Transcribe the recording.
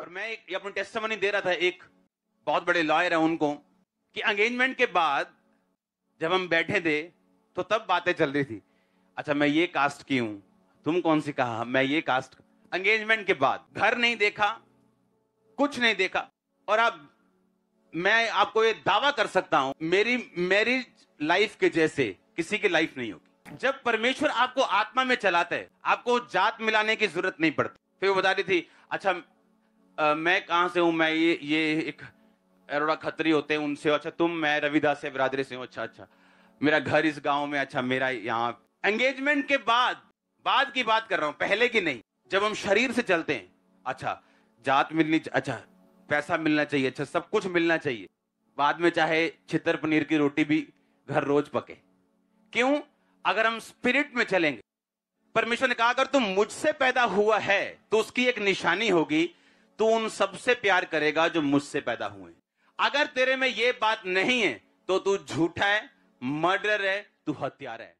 और मैं एक ये अपनी टेस्ट दे रहा था एक बहुत बड़े लॉयर है उनको कि एंगेजमेंट के बाद जब हम बैठे थे तो तब बातें चल रही थी अच्छा मैं ये कास्ट की हूं तुम कौन सी कहा मैं ये कास्ट एंगेजमेंट के बाद घर नहीं देखा कुछ नहीं देखा और अब मैं आपको ये दावा कर सकता हूं मेरी मैरिज लाइफ के जैसे किसी की लाइफ नहीं होगी जब परमेश्वर आपको आत्मा में चलाता है आपको जात मिलाने की जरूरत नहीं पड़ती फिर वो बता रही थी अच्छा मैं कहाँ से हूँ मैं ये ये एक अरोड़ा खतरी होते हैं उनसे अच्छा तुम मैं रविदास से बिरादरी से हूँ अच्छा अच्छा मेरा घर इस गांव में अच्छा मेरा यहाँ एंगेजमेंट के बाद बाद की बात कर रहा हूँ पहले की नहीं जब हम शरीर से चलते हैं अच्छा जात मिलनी अच्छा पैसा मिलना चाहिए अच्छा सब कुछ मिलना चाहिए बाद में चाहे छितर पनीर की रोटी भी घर रोज पके क्यों अगर हम स्पिरिट में चलेंगे परमेश्वर ने कहा अगर तुम मुझसे पैदा हुआ है तो उसकी एक निशानी होगी तू उन सबसे प्यार करेगा जो मुझसे पैदा हुए अगर तेरे में ये बात नहीं है तो तू झूठा है मर्डर है तू हत्यारा है